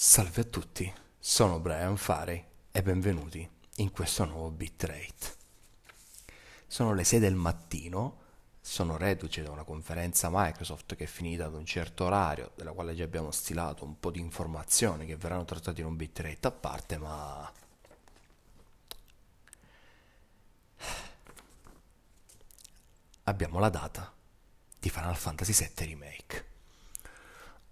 Salve a tutti, sono Brian Farey e benvenuti in questo nuovo bitrate. Sono le 6 del mattino, sono reduce da una conferenza Microsoft che è finita ad un certo orario, della quale già abbiamo stilato un po' di informazioni che verranno trattate in un bitrate a parte, ma... Abbiamo la data di Final Fantasy VII Remake.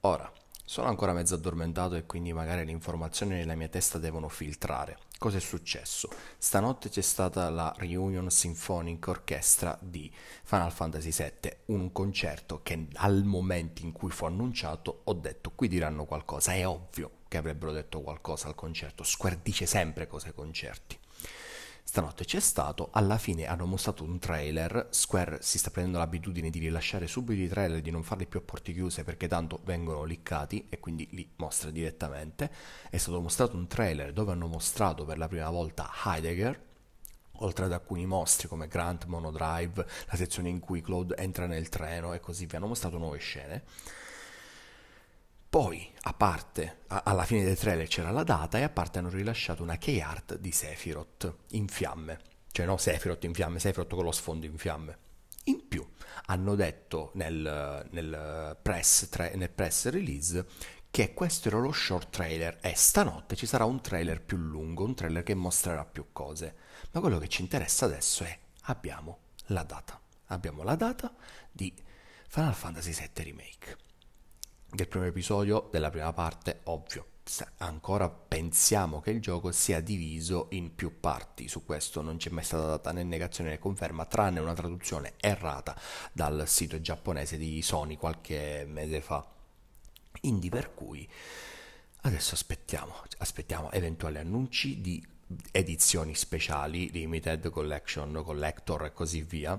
Ora, sono ancora mezzo addormentato e quindi magari le informazioni nella mia testa devono filtrare. Cos'è successo? Stanotte c'è stata la Reunion Symphonic Orchestra di Final Fantasy VII, un concerto che al momento in cui fu annunciato ho detto qui diranno qualcosa, è ovvio che avrebbero detto qualcosa al concerto, Square dice sempre cose ai concerti. Stanotte c'è stato, alla fine hanno mostrato un trailer, Square si sta prendendo l'abitudine di rilasciare subito i trailer, di non farli più a porte chiuse perché tanto vengono liccati e quindi li mostra direttamente. È stato mostrato un trailer dove hanno mostrato per la prima volta Heidegger, oltre ad alcuni mostri come Grant Monodrive, la sezione in cui Claude entra nel treno e così via, hanno mostrato nuove scene. Poi, a parte, a- alla fine del trailer c'era la data e a parte hanno rilasciato una key art di Sephiroth in fiamme. Cioè no Sephiroth in fiamme, Sephiroth con lo sfondo in fiamme. In più hanno detto nel, nel, press, tra- nel press release che questo era lo short trailer e stanotte ci sarà un trailer più lungo, un trailer che mostrerà più cose. Ma quello che ci interessa adesso è abbiamo la data. Abbiamo la data di Final Fantasy VII Remake del primo episodio della prima parte, ovvio. Ancora pensiamo che il gioco sia diviso in più parti, su questo non c'è mai stata data né negazione né conferma, tranne una traduzione errata dal sito giapponese di Sony qualche mese fa. Quindi per cui adesso aspettiamo, aspettiamo eventuali annunci di edizioni speciali, limited collection, collector e così via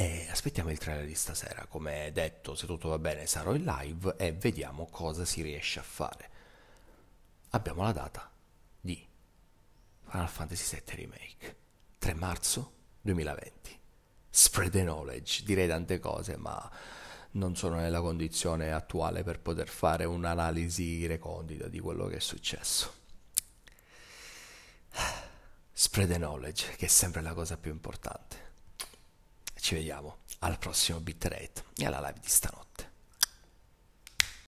e aspettiamo il trailer di stasera, come detto, se tutto va bene sarò in live e vediamo cosa si riesce a fare. Abbiamo la data di Final Fantasy VII Remake, 3 marzo 2020. Spread the knowledge, direi tante cose, ma non sono nella condizione attuale per poter fare un'analisi recondita di quello che è successo. Spread the knowledge, che è sempre la cosa più importante ci vediamo al prossimo bitrate e alla live di stanotte.